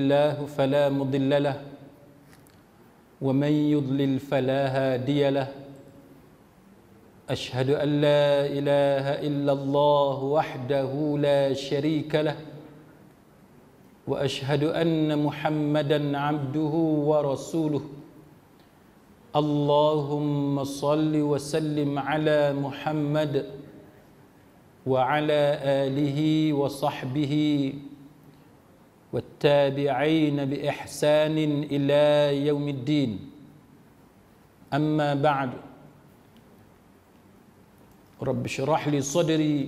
الله فلا مضل له ومن يضلل فلا هادي له اشهد ان لا اله الا الله وحده لا شريك له واشهد ان محمدا عبده ورسوله اللهم صل وسلم على محمد وعلى اله وصحبه والتابعين باحسان الى يوم الدين اما بعد رب اشرح لي صدري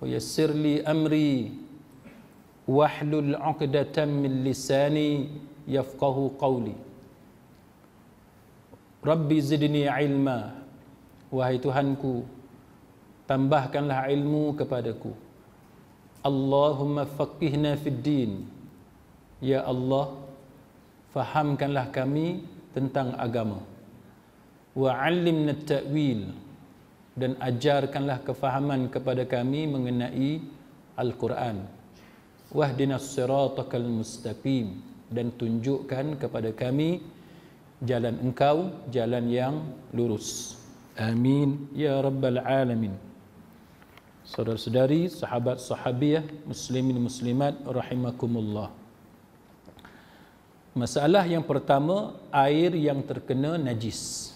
ويسر لي امري واحلل عقده من لساني يفقه قولي زدني علما وهي تهنكو تنبهكا لها علمو كبادكو Allahumma faqihna fid din. Ya Allah, fahamkanlah kami tentang agama. Wa 'allimna ta'wil dan ajarkanlah kefahaman kepada kami mengenai Al-Quran. wahdina siratakal mustaqim dan tunjukkan kepada kami jalan engkau, jalan yang lurus. Amin ya rabbal alamin saudara-saudari, sahabat-sahabiah, muslimin muslimat rahimakumullah. Masalah yang pertama, air yang terkena najis.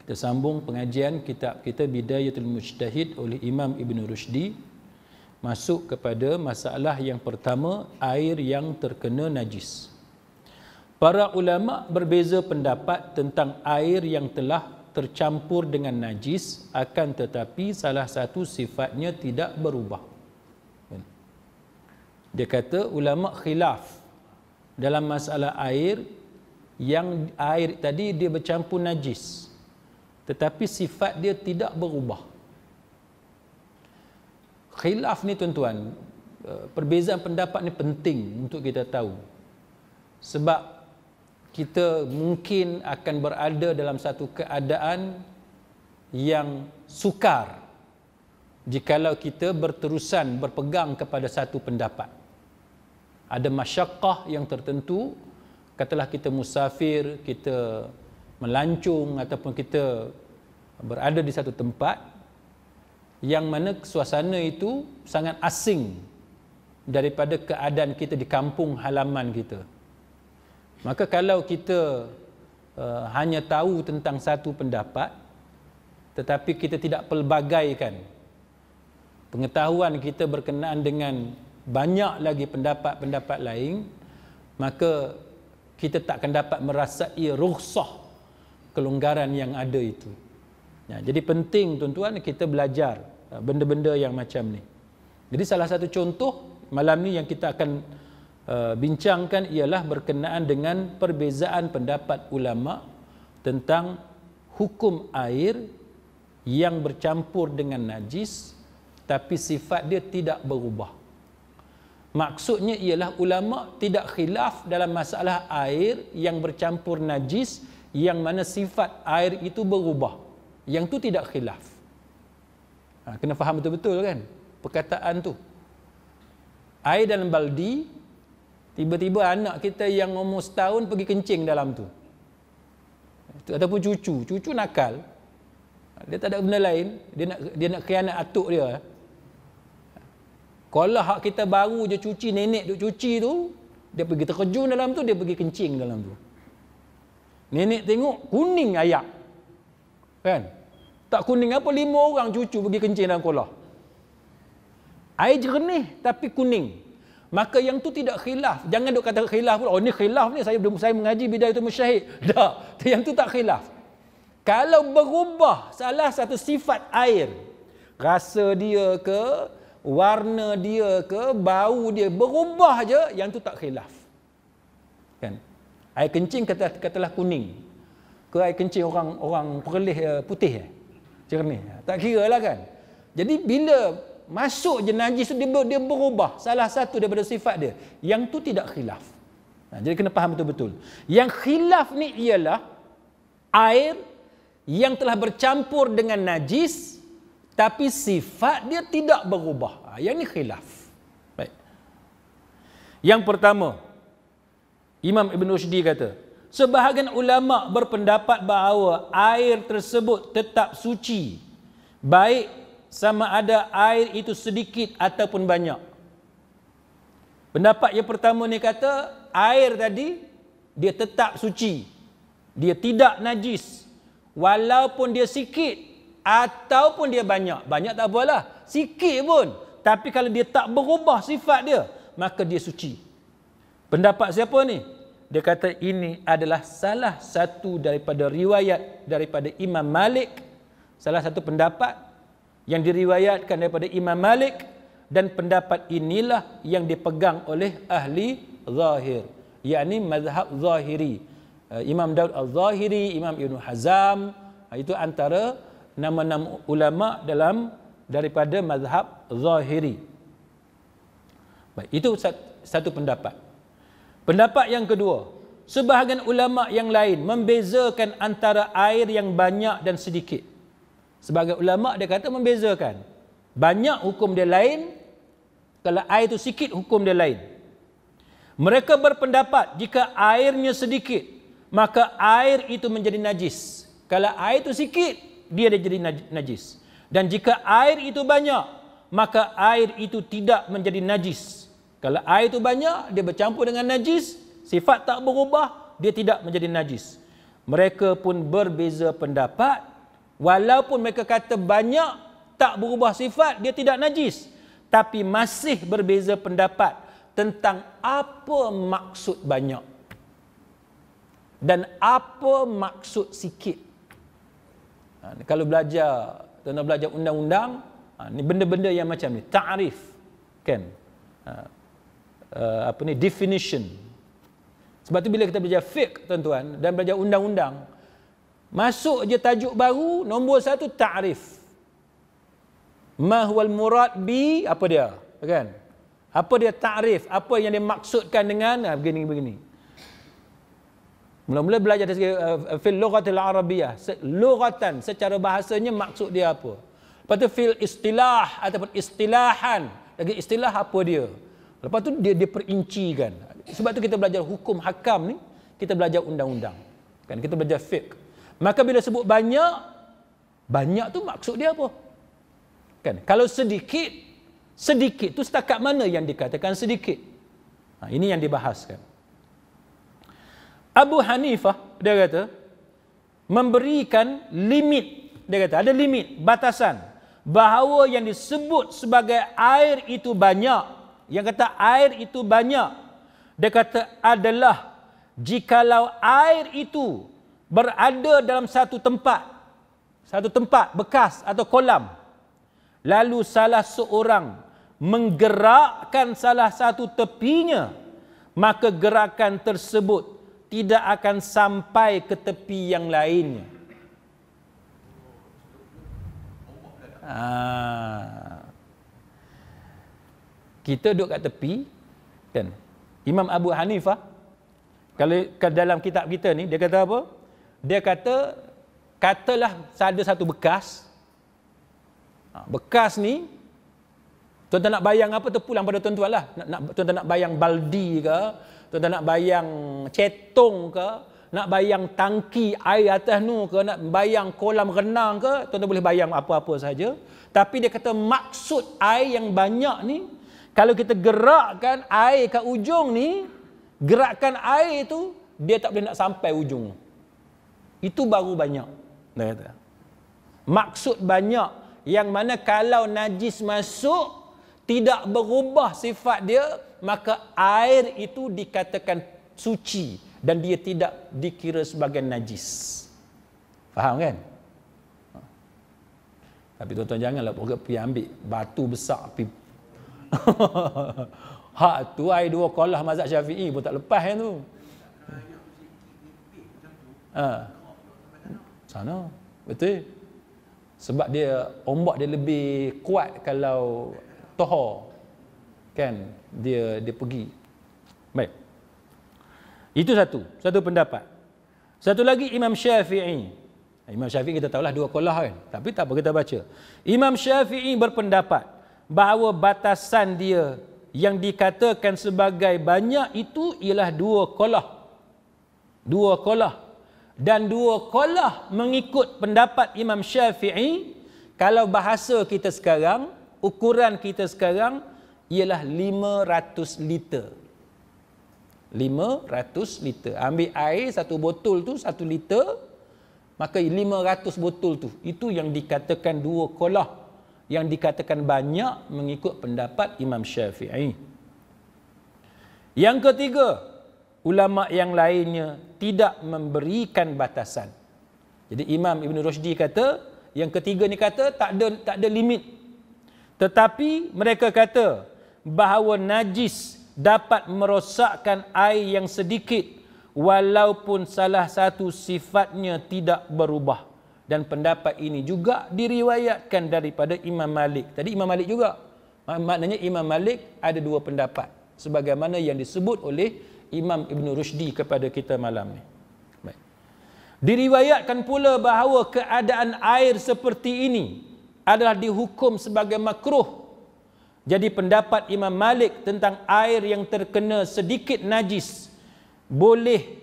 Kita sambung pengajian kitab kita Bidayatul Mujtahid oleh Imam Ibn Rushdi. Masuk kepada masalah yang pertama, air yang terkena najis. Para ulama berbeza pendapat tentang air yang telah tercampur dengan najis akan tetapi salah satu sifatnya tidak berubah. Kan? Dia kata ulama khilaf dalam masalah air yang air tadi dia bercampur najis tetapi sifat dia tidak berubah. Khilaf ni tuan-tuan, eh, perbezaan pendapat ni penting untuk kita tahu. Sebab kita mungkin akan berada dalam satu keadaan yang sukar jikalau kita berterusan berpegang kepada satu pendapat. Ada masyakah yang tertentu, katalah kita musafir, kita melancung ataupun kita berada di satu tempat yang mana suasana itu sangat asing daripada keadaan kita di kampung halaman kita. Maka kalau kita uh, hanya tahu tentang satu pendapat tetapi kita tidak pelbagaikan pengetahuan kita berkenaan dengan banyak lagi pendapat-pendapat lain maka kita tak akan dapat merasai rukhsah kelonggaran yang ada itu. Ya, jadi penting tuan-tuan kita belajar uh, benda-benda yang macam ni. Jadi salah satu contoh malam ni yang kita akan Eh, bincangkan ialah berkenaan dengan perbezaan pendapat ulama tentang hukum air yang bercampur dengan najis tapi sifat dia tidak berubah. Maksudnya ialah ulama tidak khilaf dalam masalah air yang bercampur najis yang mana sifat air itu berubah. Yang tu tidak khilaf. Ha, kena faham betul-betul kan perkataan tu. Air dalam baldi Tiba-tiba anak kita yang umur setahun pergi kencing dalam tu. Ataupun cucu. Cucu nakal. Dia tak ada benda lain. Dia nak dia nak kianat atuk dia. Kalau hak kita baru je cuci nenek duk cuci tu, dia pergi terjun dalam tu, dia pergi kencing dalam tu. Nenek tengok kuning ayak. Kan? Tak kuning apa lima orang cucu pergi kencing dalam kolah. Air jernih tapi kuning. Maka yang tu tidak khilaf. Jangan duk kata khilaf pula. Oh ni khilaf ni saya saya mengaji bidah itu musyahid. Tak. Yang tu tak khilaf. Kalau berubah salah satu sifat air. Rasa dia ke, warna dia ke, bau dia berubah aje yang tu tak khilaf. Kan? Air kencing kata katalah kuning. Ke air kencing orang orang perlis eh, putih eh? Jernih. Tak kira lah kan. Jadi bila masuk je najis dia, dia berubah salah satu daripada sifat dia yang tu tidak khilaf nah, ha, jadi kena faham betul-betul yang khilaf ni ialah air yang telah bercampur dengan najis tapi sifat dia tidak berubah ha, yang ni khilaf baik yang pertama Imam Ibn Ushdi kata sebahagian ulama berpendapat bahawa air tersebut tetap suci baik sama ada air itu sedikit ataupun banyak. Pendapat yang pertama ni kata air tadi dia tetap suci. Dia tidak najis. Walaupun dia sikit ataupun dia banyak. Banyak tak apalah. Sikit pun. Tapi kalau dia tak berubah sifat dia, maka dia suci. Pendapat siapa ni? Dia kata ini adalah salah satu daripada riwayat daripada Imam Malik. Salah satu pendapat yang diriwayatkan daripada Imam Malik dan pendapat inilah yang dipegang oleh ahli zahir yakni mazhab zahiri eh, Imam Daud Al-Zahiri, Imam Ibn Hazam eh, itu antara nama-nama ulama dalam daripada mazhab zahiri Baik, itu satu pendapat pendapat yang kedua sebahagian ulama yang lain membezakan antara air yang banyak dan sedikit Sebagai ulama dia kata membezakan. Banyak hukum dia lain. Kalau air itu sikit hukum dia lain. Mereka berpendapat jika airnya sedikit. Maka air itu menjadi najis. Kalau air itu sikit dia dah jadi najis. Dan jika air itu banyak. Maka air itu tidak menjadi najis. Kalau air itu banyak dia bercampur dengan najis. Sifat tak berubah dia tidak menjadi najis. Mereka pun berbeza pendapat Walaupun mereka kata banyak tak berubah sifat, dia tidak najis. Tapi masih berbeza pendapat tentang apa maksud banyak. Dan apa maksud sikit. Ha, kalau belajar, tuan belajar undang-undang, ha, ni benda-benda yang macam ni. Ta'rif. Kan? Ha, ha, apa ni? Definition. Sebab tu bila kita belajar fiqh, tuan-tuan, dan belajar undang-undang, Masuk je tajuk baru, nombor satu ta'rif. Mahwal murad bi, apa dia? Kan? Apa dia ta'rif? Apa yang dia maksudkan dengan ha, begini, begini. Mula-mula belajar dari segi ah, ah, fil lughatil arabiyah. Lughatan secara bahasanya maksud dia apa? Lepas tu fil istilah ataupun istilahan. Lagi istilah apa dia? Lepas tu dia diperincikan. Sebab tu kita belajar hukum hakam ni, kita belajar undang-undang. Kan kita belajar fiqh. Maka bila sebut banyak, banyak tu maksud dia apa? Kan? Kalau sedikit, sedikit tu setakat mana yang dikatakan sedikit? Ha, ini yang dibahaskan. Abu Hanifah, dia kata, memberikan limit. Dia kata, ada limit, batasan. Bahawa yang disebut sebagai air itu banyak. Yang kata air itu banyak. Dia kata adalah jikalau air itu berada dalam satu tempat satu tempat bekas atau kolam lalu salah seorang menggerakkan salah satu tepinya maka gerakan tersebut tidak akan sampai ke tepi yang lainnya ah. kita duduk kat tepi kan Imam Abu Hanifah kalau ke dalam kitab kita ni dia kata apa dia kata katalah ada satu bekas ha, bekas ni tuan-tuan nak bayang apa terpulang pada tuan-tuan lah nak, tuan-tuan nak bayang baldi ke tuan-tuan nak bayang cetong ke nak bayang tangki air atas nu ke nak bayang kolam renang ke tuan-tuan boleh bayang apa-apa saja tapi dia kata maksud air yang banyak ni kalau kita gerakkan air ke ujung ni gerakkan air tu dia tak boleh nak sampai ujung itu baru banyak. Dia kata. Maksud banyak yang mana kalau najis masuk tidak berubah sifat dia maka air itu dikatakan suci dan dia tidak dikira sebagai najis. Faham kan? Ha. Tapi tuan-tuan janganlah pergi ambil batu besar api. hak tu air dua kolah mazhab Syafi'i pun tak lepas kan tu. Ha. Uh sana betul sebab dia ombak dia lebih kuat kalau toho kan dia dia pergi baik itu satu satu pendapat satu lagi Imam Syafi'i eh, Imam Syafi'i kita tahulah dua kolah kan tapi tak apa kita baca Imam Syafi'i berpendapat bahawa batasan dia yang dikatakan sebagai banyak itu ialah dua kolah dua kolah dan dua kolah mengikut pendapat Imam Syafi'i kalau bahasa kita sekarang ukuran kita sekarang ialah 500 liter 500 liter ambil air satu botol tu satu liter maka 500 botol tu itu yang dikatakan dua kolah yang dikatakan banyak mengikut pendapat Imam Syafi'i yang ketiga ulama yang lainnya tidak memberikan batasan. Jadi Imam Ibn Rushdi kata, yang ketiga ni kata tak ada tak ada limit. Tetapi mereka kata bahawa najis dapat merosakkan air yang sedikit walaupun salah satu sifatnya tidak berubah. Dan pendapat ini juga diriwayatkan daripada Imam Malik. Tadi Imam Malik juga. Maknanya Imam Malik ada dua pendapat. Sebagaimana yang disebut oleh Imam Ibn Rushdi kepada kita malam ni. Baik. Diriwayatkan pula bahawa keadaan air seperti ini adalah dihukum sebagai makruh. Jadi pendapat Imam Malik tentang air yang terkena sedikit najis boleh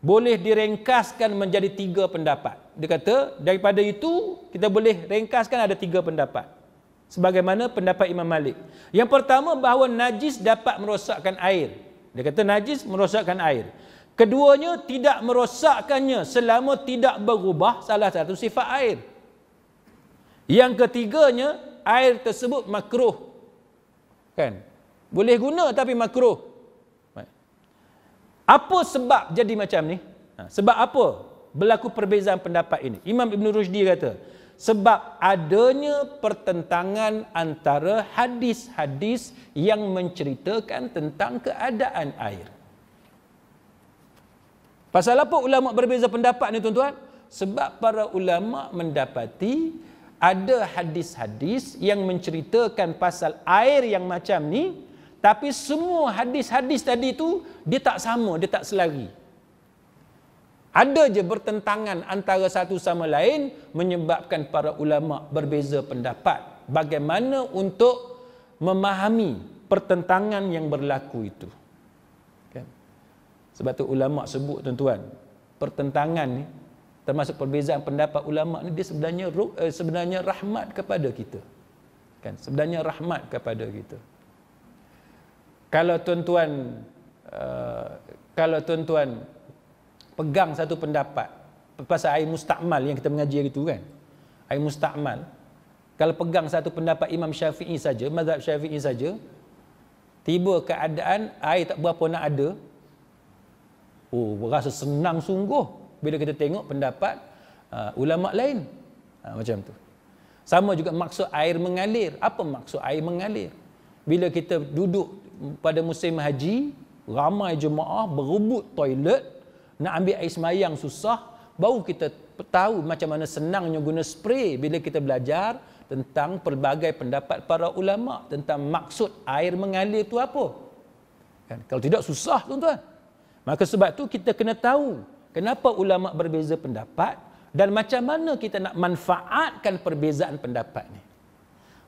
boleh direngkaskan menjadi tiga pendapat. Dia kata daripada itu kita boleh ringkaskan ada tiga pendapat. Sebagaimana pendapat Imam Malik. Yang pertama bahawa najis dapat merosakkan air. Dia kata najis merosakkan air. Keduanya tidak merosakkannya selama tidak berubah salah satu sifat air. Yang ketiganya air tersebut makruh. Kan? Boleh guna tapi makruh. Apa sebab jadi macam ni? Ha, sebab apa berlaku perbezaan pendapat ini? Imam Ibn Rushdi kata, sebab adanya pertentangan antara hadis-hadis yang menceritakan tentang keadaan air. Pasal apa ulama berbeza pendapat ni tuan-tuan? Sebab para ulama mendapati ada hadis-hadis yang menceritakan pasal air yang macam ni, tapi semua hadis-hadis tadi tu dia tak sama, dia tak selari ada je bertentangan antara satu sama lain menyebabkan para ulama berbeza pendapat bagaimana untuk memahami pertentangan yang berlaku itu kan sebab tu ulama sebut tuan-tuan pertentangan ni termasuk perbezaan pendapat ulama ni dia sebenarnya eh, sebenarnya rahmat kepada kita kan sebenarnya rahmat kepada kita kalau tuan-tuan uh, kalau tuan-tuan pegang satu pendapat pasal air mustakmal yang kita mengaji hari itu kan air mustakmal kalau pegang satu pendapat Imam Syafi'i saja mazhab Syafi'i saja tiba keadaan air tak berapa nak ada oh rasa senang sungguh bila kita tengok pendapat uh, ulama lain uh, macam tu sama juga maksud air mengalir apa maksud air mengalir bila kita duduk pada musim haji ramai jemaah berebut toilet nak ambil air semayang susah, baru kita tahu macam mana senangnya guna spray bila kita belajar tentang pelbagai pendapat para ulama tentang maksud air mengalir itu apa. Kan? Kalau tidak susah tuan-tuan. Maka sebab tu kita kena tahu kenapa ulama berbeza pendapat dan macam mana kita nak manfaatkan perbezaan pendapat ni.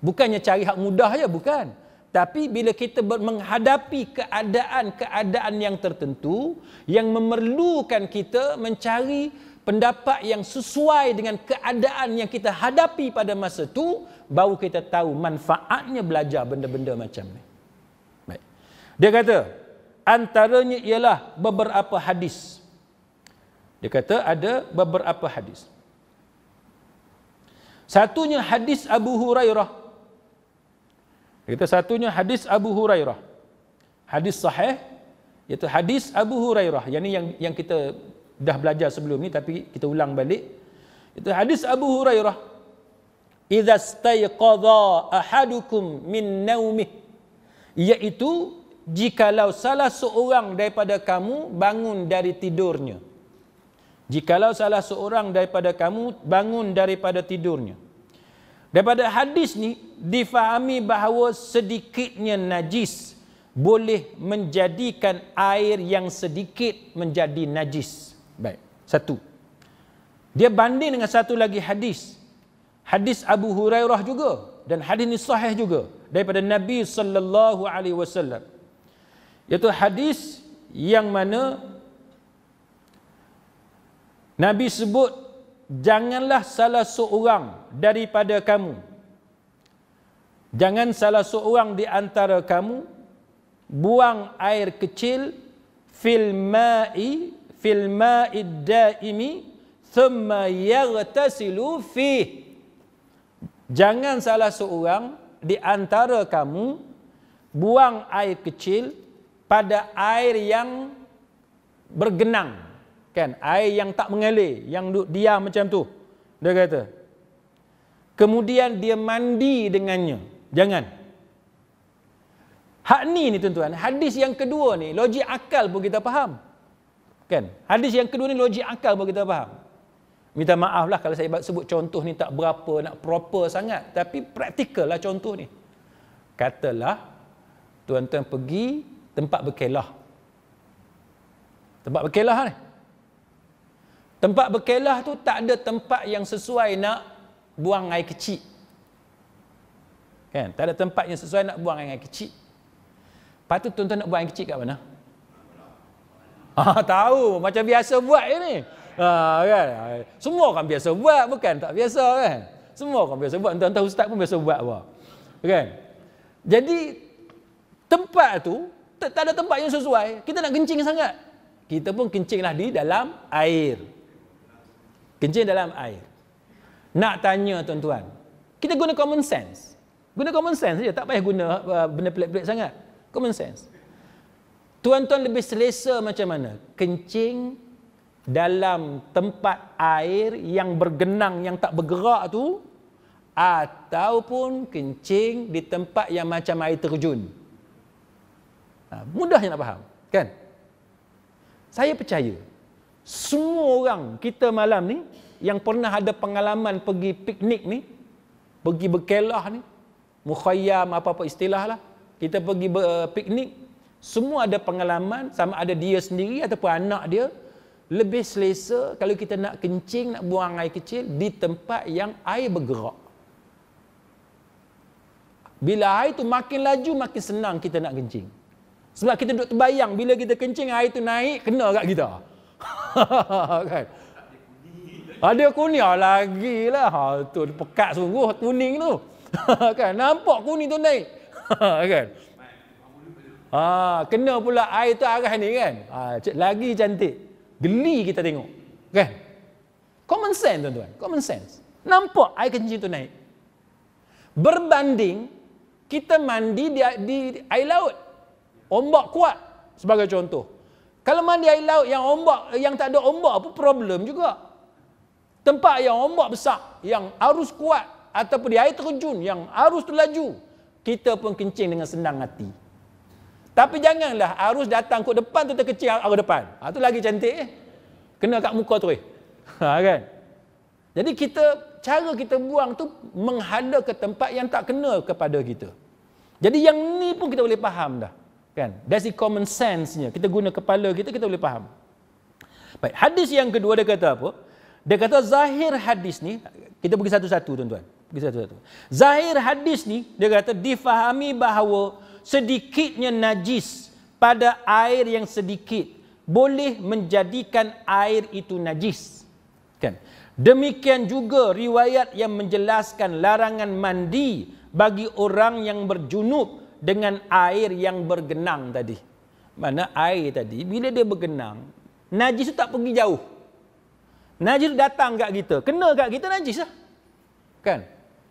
Bukannya cari hak mudah ya bukan. Tapi bila kita menghadapi keadaan-keadaan yang tertentu yang memerlukan kita mencari pendapat yang sesuai dengan keadaan yang kita hadapi pada masa itu, baru kita tahu manfaatnya belajar benda-benda macam ni. Baik. Dia kata antaranya ialah beberapa hadis. Dia kata ada beberapa hadis. Satunya hadis Abu Hurairah kita satunya hadis Abu Hurairah. Hadis sahih iaitu hadis Abu Hurairah. Yang ini yang yang kita dah belajar sebelum ni tapi kita ulang balik. Itu hadis Abu Hurairah. Idza staiqadha ahadukum min naumih iaitu jikalau salah seorang daripada kamu bangun dari tidurnya. Jikalau salah seorang daripada kamu bangun daripada tidurnya. Daripada hadis ni difahami bahawa sedikitnya najis boleh menjadikan air yang sedikit menjadi najis. Baik. Satu. Dia banding dengan satu lagi hadis. Hadis Abu Hurairah juga dan hadis ni sahih juga daripada Nabi sallallahu alaihi wasallam. Iaitu hadis yang mana Nabi sebut janganlah salah seorang daripada kamu jangan salah seorang di antara kamu buang air kecil fil ma'i fil ma'i daimi thumma yaghtasilu fi jangan salah seorang di antara kamu buang air kecil pada air yang bergenang kan air yang tak mengalir yang duduk diam macam tu dia kata kemudian dia mandi dengannya jangan hak ni ni tuan-tuan hadis yang kedua ni logik akal pun kita faham kan hadis yang kedua ni logik akal pun kita faham minta maaf lah kalau saya sebut contoh ni tak berapa nak proper sangat tapi praktikal lah contoh ni katalah tuan-tuan pergi tempat berkelah tempat berkelah ni Tempat berkelah tu tak ada tempat yang sesuai nak buang air kecil. Kan? Tak ada tempat yang sesuai nak buang air kecil. Lepas tu tuan-tuan nak buang air kecil kat mana? Ah, tahu, macam biasa buat je ni. Ah, kan? Semua orang biasa buat, bukan tak biasa kan? Semua orang biasa buat, tuan-tuan ustaz pun biasa buat apa. Kan? Jadi, tempat tu, tak ada tempat yang sesuai. Kita nak kencing sangat. Kita pun kencinglah di dalam air. Kencing dalam air. Nak tanya tuan-tuan. Kita guna common sense. Guna common sense saja. Tak payah guna uh, benda pelik-pelik sangat. Common sense. Tuan-tuan lebih selesa macam mana? Kencing dalam tempat air yang bergenang, yang tak bergerak tu ataupun kencing di tempat yang macam air terjun. Ha, mudahnya nak faham, kan? Saya percaya semua orang kita malam ni yang pernah ada pengalaman pergi piknik ni pergi berkelah ni mukhayyam apa-apa istilah lah kita pergi ber- eh, piknik semua ada pengalaman sama ada dia sendiri ataupun anak dia lebih selesa kalau kita nak kencing nak buang air kecil di tempat yang air bergerak bila air tu makin laju makin senang kita nak kencing sebab kita duduk terbayang bila kita kencing air tu naik kena kat kita kan? Ada kuning ah, lagi lah. Ha, ah, tu pekat sungguh kuning tu. kan? Nampak kuning tu naik. kan? Ha, kena pula air tu arah ni kan? Ha, lagi cantik. Geli kita tengok. Kan? Common sense tuan-tuan. Common sense. Nampak air kencing tu naik. Berbanding kita mandi di, di, di air laut. Ombak kuat sebagai contoh. Kalau mandi air laut yang ombak yang tak ada ombak pun problem juga. Tempat yang ombak besar, yang arus kuat ataupun di air terjun yang arus terlaju, kita pun kencing dengan senang hati. Tapi janganlah arus datang kot depan tu terkecil arus depan. Ha, tu lagi cantik eh. Kena kat muka tu eh. Ha, kan? Jadi kita cara kita buang tu menghala ke tempat yang tak kena kepada kita. Jadi yang ni pun kita boleh faham dah. Kan? That's the common sense-nya. Kita guna kepala kita, kita boleh faham. Baik, hadis yang kedua dia kata apa? Dia kata zahir hadis ni, kita pergi satu-satu tuan-tuan. Pergi satu-satu. Zahir hadis ni, dia kata difahami bahawa sedikitnya najis pada air yang sedikit boleh menjadikan air itu najis. Kan? Demikian juga riwayat yang menjelaskan larangan mandi bagi orang yang berjunub dengan air yang bergenang tadi. Mana air tadi, bila dia bergenang, najis tu tak pergi jauh. Najis datang kat kita. Kena kat kita najis lah. Kan?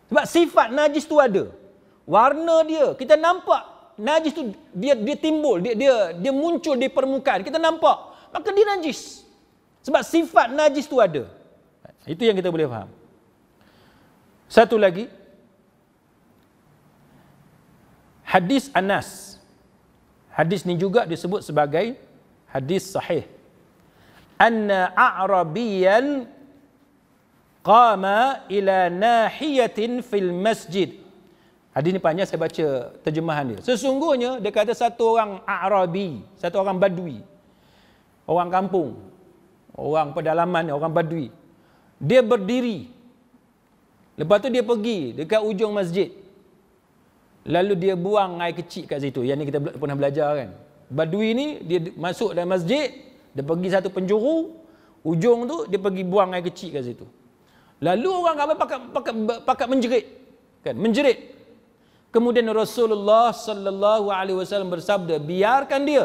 Sebab sifat najis tu ada. Warna dia, kita nampak najis tu dia dia timbul, dia dia dia muncul di permukaan. Kita nampak. Maka dia najis. Sebab sifat najis tu ada. Itu yang kita boleh faham. Satu lagi, hadis Anas. Hadis ni juga disebut sebagai hadis sahih. Anna a'rabiyan qama ila nahiyatin fil masjid. Hadis ni panjang saya baca terjemahan dia. Sesungguhnya dia kata satu orang Arabi, satu orang Badui. Orang kampung. Orang pedalaman, orang Badui. Dia berdiri. Lepas tu dia pergi dekat ujung masjid. Lalu dia buang air kecil kat situ. Yang ni kita pernah belajar kan. Badui ni dia masuk dalam masjid. Dia pergi satu penjuru. Ujung tu dia pergi buang air kecil kat situ. Lalu orang ramai pakat, pakat, pakat menjerit. Kan? Menjerit. Kemudian Rasulullah sallallahu alaihi wasallam bersabda, biarkan dia.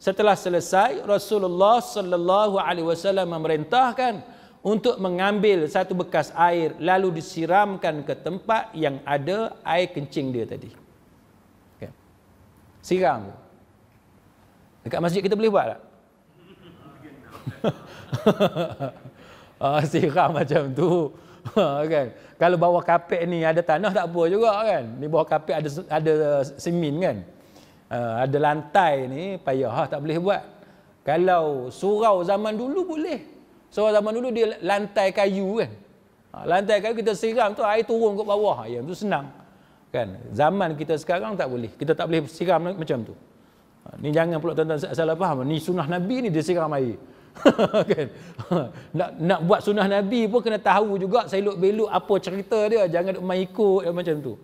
Setelah selesai, Rasulullah sallallahu alaihi wasallam memerintahkan, untuk mengambil satu bekas air lalu disiramkan ke tempat yang ada air kencing dia tadi. Okay. Siram. Dekat masjid kita boleh buat tak? Ah, siram macam tu. kan? Kalau bawa kapek ni ada tanah tak apa juga kan. Ni bawa kapek ada ada semin kan. Uh, ada lantai ni payah lah, tak boleh buat. Kalau surau zaman dulu boleh. So zaman dulu dia lantai kayu kan. Ha, lantai kayu kita siram tu air turun ke bawah. Yang tu senang. Kan? Zaman kita sekarang tak boleh. Kita tak boleh siram macam tu. Ha, ni jangan pula tuan-tuan salah faham. Ni sunnah Nabi ni dia siram air. kan? Ha, nak, nak buat sunnah Nabi pun kena tahu juga selok belok apa cerita dia. Jangan main ikut ya, macam tu.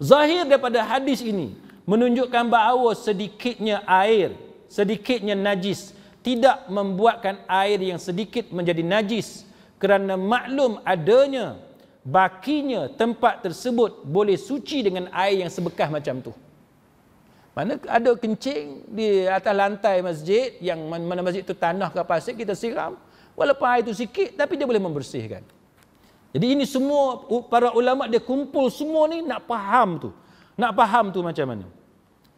Zahir daripada hadis ini menunjukkan bahawa sedikitnya air, sedikitnya najis, tidak membuatkan air yang sedikit menjadi najis kerana maklum adanya bakinya tempat tersebut boleh suci dengan air yang sebekah macam tu. Mana ada kencing di atas lantai masjid yang mana masjid itu tanah ke pasir kita siram walaupun air itu sikit tapi dia boleh membersihkan. Jadi ini semua para ulama dia kumpul semua ni nak faham tu. Nak faham tu macam mana.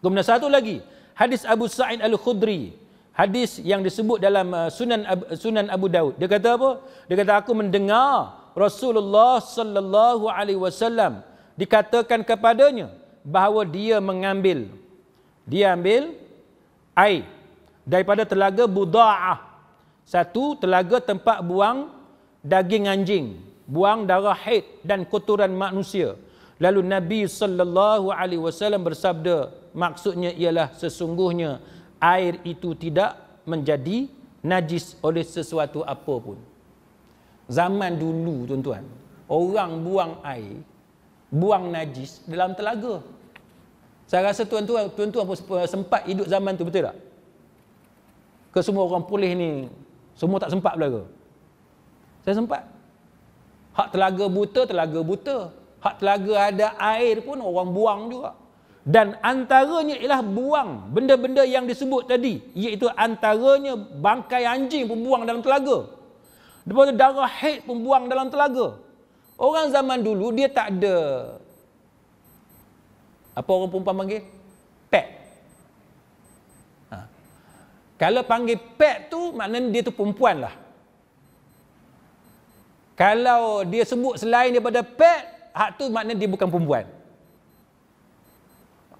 Kemudian satu lagi hadis Abu Sa'id Al-Khudri hadis yang disebut dalam uh, Sunan Sunan Abu Daud. Dia kata apa? Dia kata aku mendengar Rasulullah sallallahu alaihi wasallam dikatakan kepadanya bahawa dia mengambil dia ambil air daripada telaga Buda'ah. Satu telaga tempat buang daging anjing, buang darah haid dan kotoran manusia. Lalu Nabi sallallahu alaihi wasallam bersabda, maksudnya ialah sesungguhnya air itu tidak menjadi najis oleh sesuatu apa pun. Zaman dulu tuan-tuan, orang buang air, buang najis dalam telaga. Saya rasa tuan-tuan tuan-tuan pun sempat hidup zaman tu betul tak? Ke semua orang pulih ni, semua tak sempat belaka. Saya sempat. Hak telaga buta, telaga buta. Hak telaga ada air pun orang buang juga dan antaranya ialah buang benda-benda yang disebut tadi iaitu antaranya bangkai anjing pun buang dalam telaga Lepas tu darah haid pun buang dalam telaga orang zaman dulu dia tak ada apa orang perempuan panggil pet ha. kalau panggil pet tu maknanya dia tu perempuan lah kalau dia sebut selain daripada pet hak tu maknanya dia bukan perempuan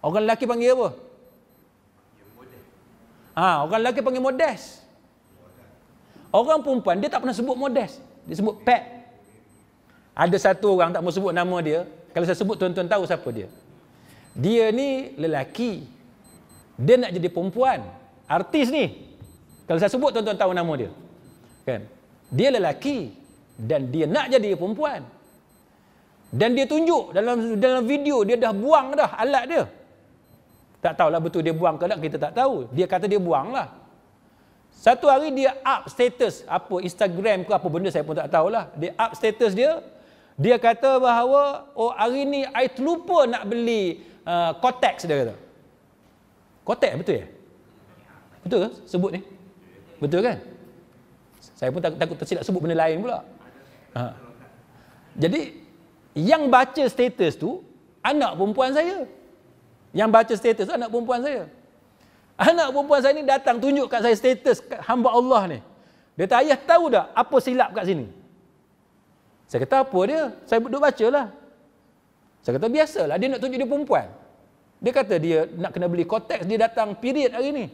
Orang lelaki panggil apa? Ha, orang lelaki panggil modest. Orang perempuan dia tak pernah sebut modest. Dia sebut pet. Ada satu orang tak mau sebut nama dia. Kalau saya sebut tuan-tuan tahu siapa dia. Dia ni lelaki. Dia nak jadi perempuan. Artis ni. Kalau saya sebut tuan-tuan tahu nama dia. Kan? Dia lelaki dan dia nak jadi perempuan. Dan dia tunjuk dalam dalam video dia dah buang dah alat dia. Tak tahulah betul dia buang ke tak, kita tak tahu. Dia kata dia buang lah. Satu hari dia up status apa Instagram ke apa benda saya pun tak tahulah. Dia up status dia. Dia kata bahawa oh hari ni I terlupa nak beli uh, Kotex dia kata. Kotex betul ya? Betul ke sebut ni? Betul kan? Saya pun takut, takut tersilap sebut benda lain pula. Ha. Jadi yang baca status tu anak perempuan saya. Yang baca status anak perempuan saya. Anak perempuan saya ni datang tunjuk kat saya status hamba Allah ni. Dia kata, ayah tahu dah apa silap kat sini? Saya kata, apa dia? Saya duduk baca lah. Saya kata, biasalah. Dia nak tunjuk dia perempuan. Dia kata, dia nak kena beli kotex. Dia datang period hari ni.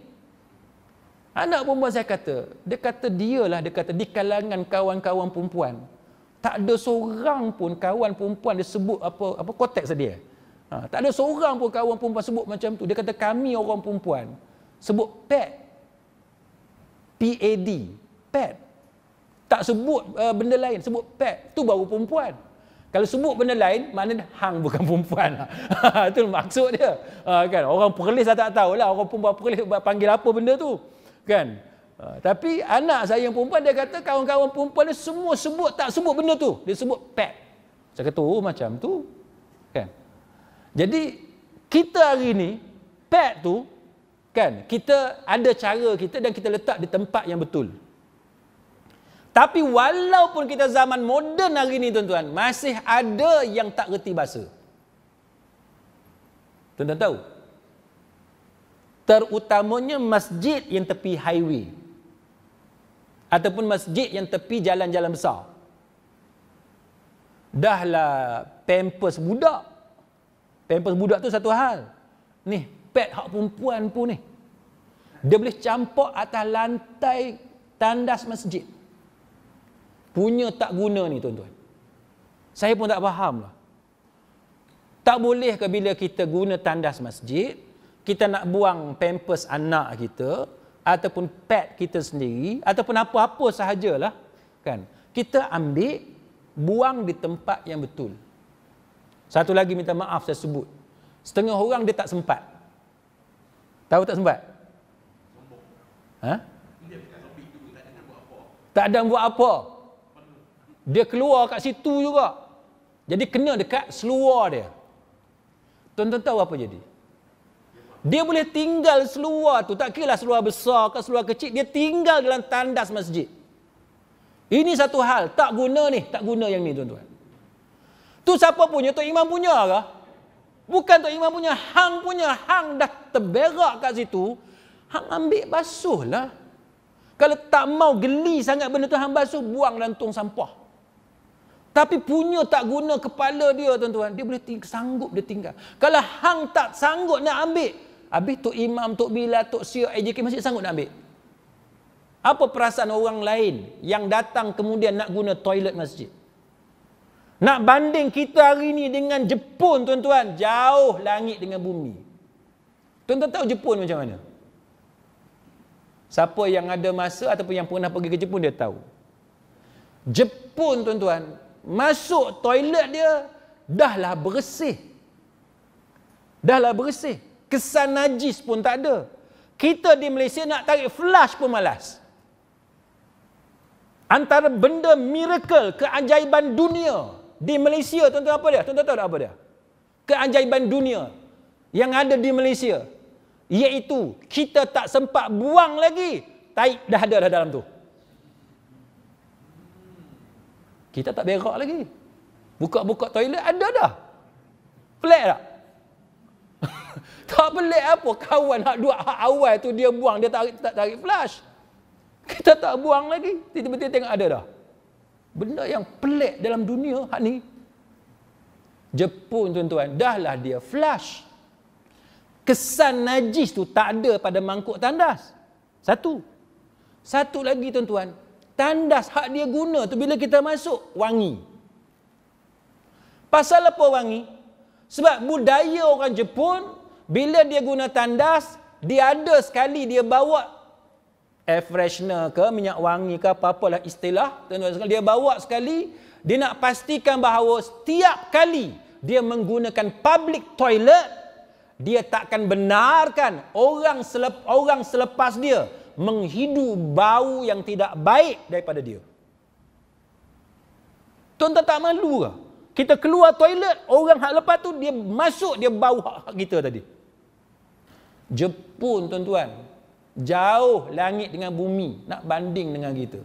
Anak perempuan saya kata, dia kata, dia lah. dia kata, di kalangan kawan-kawan perempuan. Tak ada seorang pun kawan perempuan dia sebut apa apa kotex dia. Ha, tak ada seorang pun kawan perempuan sebut macam tu. Dia kata kami orang perempuan. Sebut pad. P-A-D. Pad. Tak sebut uh, benda lain. Sebut pad. Tu baru perempuan. Kalau sebut benda lain, maknanya hang bukan perempuan. Itu ha, maksud dia. Ha, kan? Orang perlis dah tak lah. Orang perempuan perlis panggil apa benda tu. Kan? Ha, tapi anak saya yang perempuan, dia kata kawan-kawan perempuan dia semua sebut tak sebut benda tu. Dia sebut pad. Saya kata, oh macam tu. Kan? Jadi kita hari ni pad tu kan kita ada cara kita dan kita letak di tempat yang betul. Tapi walaupun kita zaman moden hari ni tuan-tuan, masih ada yang tak reti bahasa. Tuan-tuan tahu? Terutamanya masjid yang tepi highway. Ataupun masjid yang tepi jalan-jalan besar. Dahlah pampers budak Pampers budak tu satu hal. Ni, pet hak perempuan pun ni. Dia boleh campur atas lantai tandas masjid. Punya tak guna ni tuan-tuan. Saya pun tak faham lah. Tak boleh ke bila kita guna tandas masjid, kita nak buang pampers anak kita, ataupun pet kita sendiri, ataupun apa-apa sahajalah. Kan? Kita ambil, buang di tempat yang betul. Satu lagi minta maaf saya sebut. Setengah orang dia tak sempat. Tahu tak sempat? Ha? Tak ada buat apa. Dia keluar kat situ juga. Jadi kena dekat seluar dia. Tuan-tuan tahu apa jadi? Dia boleh tinggal seluar tu. Tak kira lah seluar besar ke seluar kecil. Dia tinggal dalam tandas masjid. Ini satu hal. Tak guna ni. Tak guna yang ni tuan-tuan. Tu siapa punya? Tok Imam punya ke? Bukan Tok Imam punya, hang punya. Hang dah terberak kat situ. Hang ambil basuh lah. Kalau tak mau geli sangat benda tu hang basuh, buang dalam tong sampah. Tapi punya tak guna kepala dia tuan-tuan, dia boleh ting- sanggup dia tinggal. Kalau hang tak sanggup nak ambil, habis Tok Imam, Tok Bila, Tok Sia, AJK masih sanggup nak ambil. Apa perasaan orang lain yang datang kemudian nak guna toilet masjid? Nak banding kita hari ni dengan Jepun tuan-tuan, jauh langit dengan bumi. Tuan-tuan tahu Jepun macam mana? Siapa yang ada masa ataupun yang pernah pergi ke Jepun dia tahu. Jepun tuan-tuan, masuk toilet dia dahlah bersih. Dahlah bersih. Kesan najis pun tak ada. Kita di Malaysia nak tarik flash pun malas. Antara benda miracle keajaiban dunia di Malaysia tuan-tuan apa dia? Tuan-tuan tahu apa dia? Keajaiban dunia yang ada di Malaysia. Iaitu kita tak sempat buang lagi. Tai dah ada dah dalam tu. Kita tak berak lagi. Buka-buka toilet ada dah. Pelik tak? tak pelik apa kawan hak dua hak awal tu dia buang dia tarik tak tarik flash. Kita tak buang lagi. Tiba-tiba tengok ada dah. Benda yang pelik dalam dunia hak ni. Jepun tuan-tuan, lah dia flash Kesan najis tu tak ada pada mangkuk tandas. Satu. Satu lagi tuan-tuan, tandas hak dia guna tu bila kita masuk wangi. Pasal apa wangi? Sebab budaya orang Jepun bila dia guna tandas, dia ada sekali dia bawa air freshener ke, minyak wangi ke, apa-apalah istilah. Dia bawa sekali, dia nak pastikan bahawa setiap kali dia menggunakan public toilet, dia takkan benarkan orang, selep, orang selepas dia menghidu bau yang tidak baik daripada dia. Tuan-tuan tak malu ke? Kita keluar toilet, orang hak lepas tu dia masuk, dia bau hak kita tadi. Jepun tuan-tuan, jauh langit dengan bumi nak banding dengan kita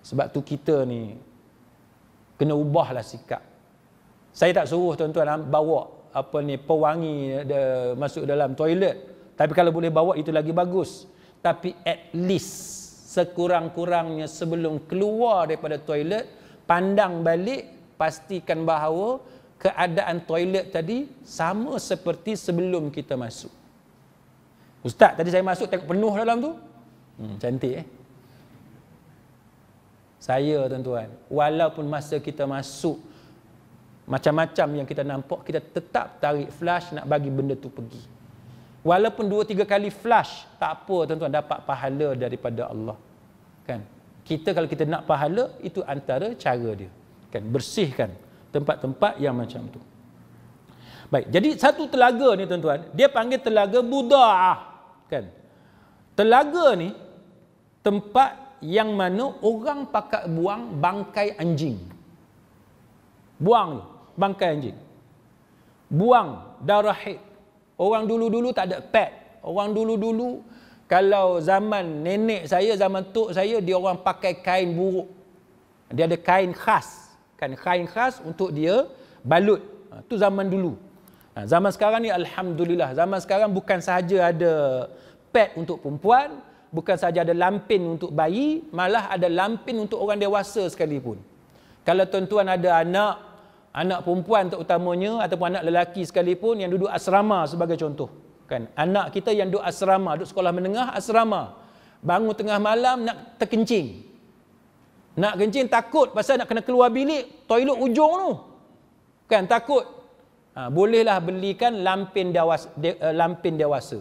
sebab tu kita ni kena ubahlah sikap saya tak suruh tuan-tuan bawa apa ni pewangi de, masuk dalam toilet tapi kalau boleh bawa itu lagi bagus tapi at least sekurang-kurangnya sebelum keluar daripada toilet pandang balik pastikan bahawa keadaan toilet tadi sama seperti sebelum kita masuk Ustaz tadi saya masuk tengok penuh dalam tu. Hmm. Cantik eh. Saya tuan-tuan, walaupun masa kita masuk macam-macam yang kita nampak, kita tetap tarik flash nak bagi benda tu pergi. Walaupun dua tiga kali flash, tak apa tuan-tuan dapat pahala daripada Allah. Kan? Kita kalau kita nak pahala, itu antara cara dia. Kan? Bersihkan tempat-tempat yang macam tu. Baik, jadi satu telaga ni tuan-tuan, dia panggil telaga buda'ah kan telaga ni tempat yang mana orang pakat buang bangkai anjing buang bangkai anjing buang darah haid orang dulu-dulu tak ada pet, orang dulu-dulu kalau zaman nenek saya zaman tok saya dia orang pakai kain buruk dia ada kain khas kan kain khas untuk dia balut ha, tu zaman dulu Ha, zaman sekarang ni Alhamdulillah Zaman sekarang bukan sahaja ada Pad untuk perempuan Bukan sahaja ada lampin untuk bayi Malah ada lampin untuk orang dewasa sekalipun Kalau tuan-tuan ada anak Anak perempuan terutamanya Ataupun anak lelaki sekalipun Yang duduk asrama sebagai contoh kan? Anak kita yang duduk asrama Duduk sekolah menengah asrama Bangun tengah malam nak terkencing Nak kencing takut Pasal nak kena keluar bilik Toilet ujung tu Kan takut Ha, bolehlah belikan lampin dewasa, de, uh, lampin dewasa.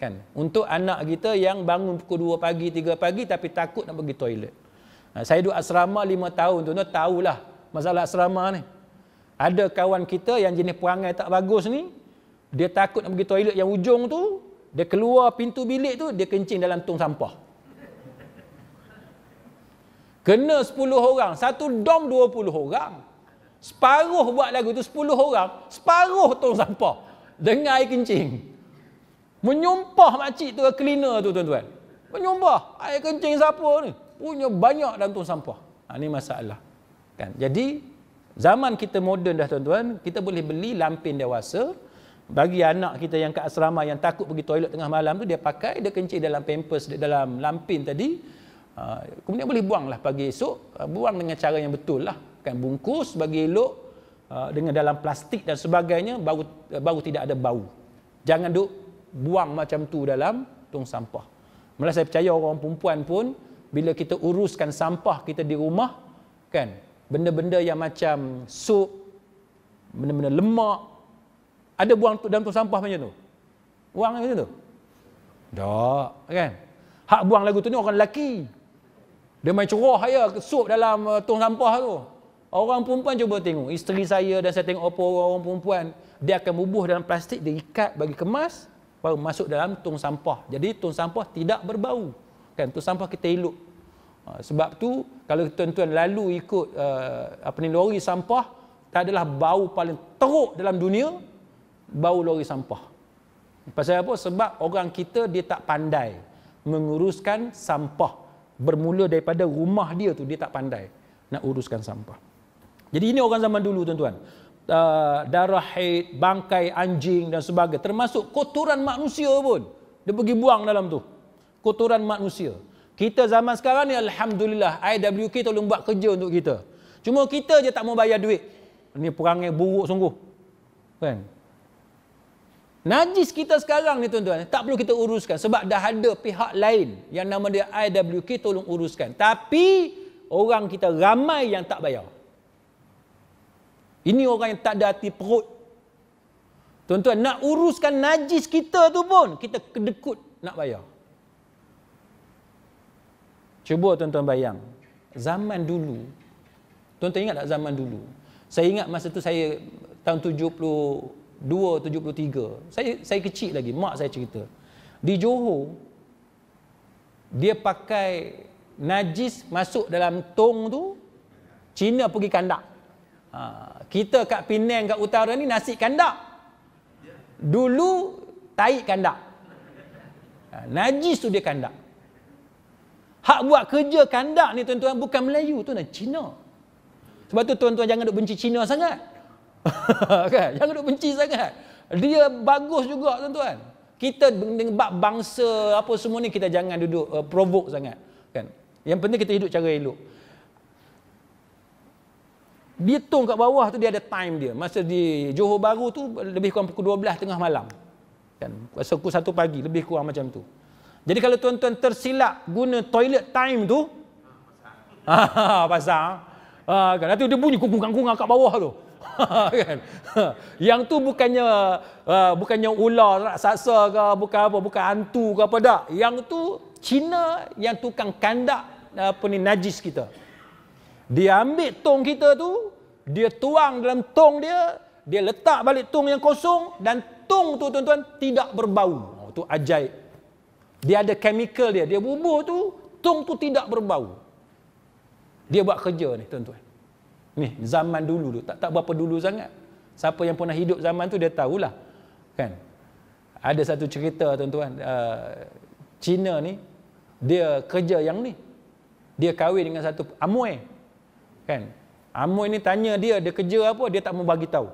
Kan? Untuk anak kita yang bangun pukul 2 pagi, 3 pagi tapi takut nak pergi toilet. Ha, saya duduk asrama 5 tahun, tuan-tuan tahulah masalah asrama ni. Ada kawan kita yang jenis perangai tak bagus ni, dia takut nak pergi toilet yang ujung tu, dia keluar pintu bilik tu, dia kencing dalam tong sampah. Kena 10 orang, satu dom 20 orang. Separuh buat lagu tu sepuluh orang, separuh tong sampah dengan air kencing. Menyumpah makcik tu cleaner tu tuan-tuan. Menyumpah air kencing siapa ni? Punya banyak dalam tong sampah. Ha, ini masalah. Kan? Jadi zaman kita moden dah tuan-tuan, kita boleh beli lampin dewasa bagi anak kita yang kat asrama yang takut pergi toilet tengah malam tu dia pakai dia kencing dalam pampers dalam lampin tadi ha, kemudian boleh buanglah pagi esok ha, buang dengan cara yang betul lah kan bungkus bagi elok uh, dengan dalam plastik dan sebagainya baru uh, baru tidak ada bau. Jangan duk buang macam tu dalam tong sampah. Malah saya percaya orang perempuan pun bila kita uruskan sampah kita di rumah kan benda-benda yang macam sup benda-benda lemak ada buang dalam tong sampah macam tu. Buang macam tu. Tak, kan? Hak buang lagu tu ni orang lelaki. Dia main curah aja sup dalam uh, tong sampah tu. Orang perempuan cuba tengok. Isteri saya dan saya tengok apa orang, -orang perempuan. Dia akan bubuh dalam plastik, diikat bagi kemas. Baru masuk dalam tong sampah. Jadi tong sampah tidak berbau. Kan, tong sampah kita elok. Ha, sebab tu kalau tuan-tuan lalu ikut uh, apa ni lori sampah tak adalah bau paling teruk dalam dunia bau lori sampah. Pasal apa? Sebab orang kita dia tak pandai menguruskan sampah. Bermula daripada rumah dia tu dia tak pandai nak uruskan sampah. Jadi ini orang zaman dulu tuan-tuan. Uh, darah haid, bangkai anjing dan sebagainya. Termasuk kotoran manusia pun. Dia pergi buang dalam tu. Kotoran manusia. Kita zaman sekarang ni Alhamdulillah. IWK tolong buat kerja untuk kita. Cuma kita je tak mau bayar duit. Ini perangai buruk sungguh. Kan? Najis kita sekarang ni tuan-tuan. Tak perlu kita uruskan. Sebab dah ada pihak lain. Yang nama dia IWK tolong uruskan. Tapi orang kita ramai yang tak bayar. Ini orang yang tak ada hati perut. Tuan-tuan, nak uruskan najis kita tu pun, kita kedekut nak bayar. Cuba tuan-tuan bayang. Zaman dulu, tuan-tuan ingat tak zaman dulu? Saya ingat masa tu saya tahun 72, 73. Saya saya kecil lagi, mak saya cerita. Di Johor, dia pakai najis masuk dalam tong tu, Cina pergi kandang. Ha, kita kat Penang kat utara ni nasi kandak. Dulu tai kandak. Ha, najis tu dia kandak. Hak buat kerja kandak ni tuan-tuan bukan Melayu tu nak Cina. Sebab tu tuan-tuan jangan duk benci Cina sangat. kan? Jangan duk benci sangat. Dia bagus juga tuan-tuan. Kita dengan bab bangsa apa semua ni kita jangan duduk uh, provoke sangat. Kan? Yang penting kita hidup cara elok. Bitung kat bawah tu dia ada time dia. Masa di Johor Baru tu lebih kurang pukul 12 tengah malam. Kan? Masa pukul 1 pagi lebih kurang macam tu. Jadi kalau tuan-tuan tersilap guna toilet time tu. Ah, pasal. Ah. ah, kan? Nanti dia bunyi kungkang-kungkang kat bawah tu. kan? Yang tu bukannya uh, bukannya ular raksasa ke bukan apa bukan hantu ke apa dak. Yang tu Cina yang tukang kandak ah, apa ni najis kita. Dia ambil tong kita tu, dia tuang dalam tong dia, dia letak balik tong yang kosong dan tong tu tuan-tuan tidak berbau. Oh, tu ajaib. Dia ada chemical dia, dia bubuh tu, tong tu tidak berbau. Dia buat kerja ni tuan-tuan. Ni zaman dulu tu, tak tak berapa dulu sangat. Siapa yang pernah hidup zaman tu dia tahulah. Kan? Ada satu cerita tuan-tuan, uh, Cina ni dia kerja yang ni. Dia kahwin dengan satu amoy. Kan? Amoy ni tanya dia, dia kerja apa, dia tak mau bagi tahu.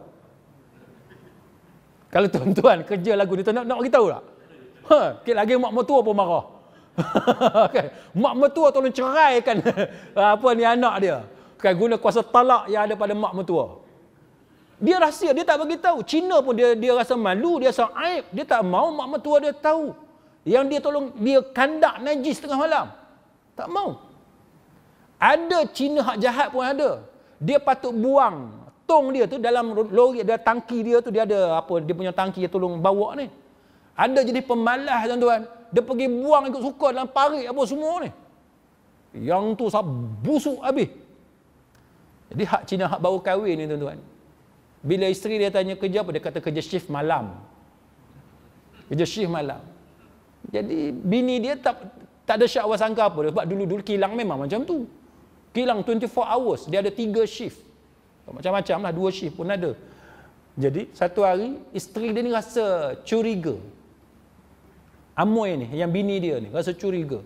Kalau tuan-tuan kerja lagu ni tuan nak nak bagi tahu tak? Ha, kek lagi mak mertua pun marah. Okay, Mak mertua tolong ceraikan apa ni anak dia. Kan guna kuasa talak yang ada pada mak mertua. Dia rahsia, dia tak bagi tahu. Cina pun dia dia rasa malu, dia rasa aib, dia tak mau mak mertua dia tahu. Yang dia tolong dia kandak najis tengah malam. Tak mau. Ada Cina hak jahat pun ada. Dia patut buang tong dia tu dalam lori dia tangki dia tu dia ada apa dia punya tangki dia tolong bawa ni. Ada jadi pemalas tuan-tuan. Dia pergi buang ikut suka dalam parit apa semua ni. Yang tu sab busuk habis. Jadi hak Cina hak baru kahwin ni tuan-tuan. Bila isteri dia tanya kerja apa dia kata kerja shift malam. Kerja shift malam. Jadi bini dia tak tak ada syak wasangka apa sebab dulu-dulu kilang memang macam tu. Kilang 24 hours, dia ada 3 shift. Macam-macam lah, 2 shift pun ada. Jadi, satu hari, isteri dia ni rasa curiga. Amoy ni, yang bini dia ni, rasa curiga.